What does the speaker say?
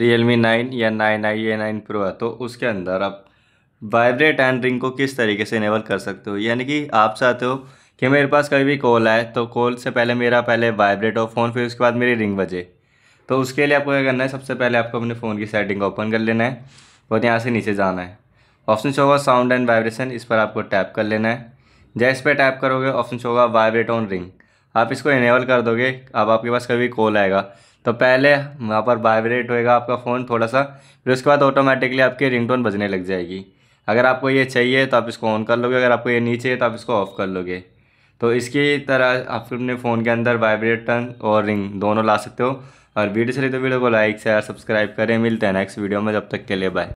real Realme nine या nine i या nine pro है तो उसके अंदर आप वाइब्रेट एंड रिंग को किस तरीके से इनेबल कर सकते हो यानी कि आप चाहते हो कि मेरे पास कभी भी कॉल आए तो कॉल से पहले मेरा पहले वाइब्रेट हो फ़ोन फिर उसके बाद मेरी रिंग बजे तो उसके लिए आपको क्या करना है सबसे पहले आपको अपने फ़ोन की सेटिंग ओपन कर लेना है और यहाँ से नीचे जाना है ऑप्शन शो होगा साउंड एंड वाइब्रेशन इस पर आपको टैप कर लेना है जैसे इस पर टैप करोगे ऑप्शन शो होगा वाइब्रेट ऑन रिंग आप इसको इनेबल कर दोगे अब आपके पास कभी कॉल आएगा तो पहले वहाँ पर वाइब्रेट होएगा आपका फ़ोन थोड़ा सा फिर उसके बाद ऑटोमेटिकली आपकी रिंगटोन बजने लग जाएगी अगर आपको ये चाहिए तो आप इसको ऑन कर लोगे अगर आपको ये नहीं चाहिए तो आप इसको ऑफ़ कर लोगे तो इसकी तरह आप अपने फ़ोन के अंदर वाइब्रेटन और रिंग दोनों ला सकते हो और वीडियो चली तो वीडियो को लाइक शेयर सब्सक्राइब करें मिलते हैं नेक्स्ट वीडियो में जब तक के लिए बाय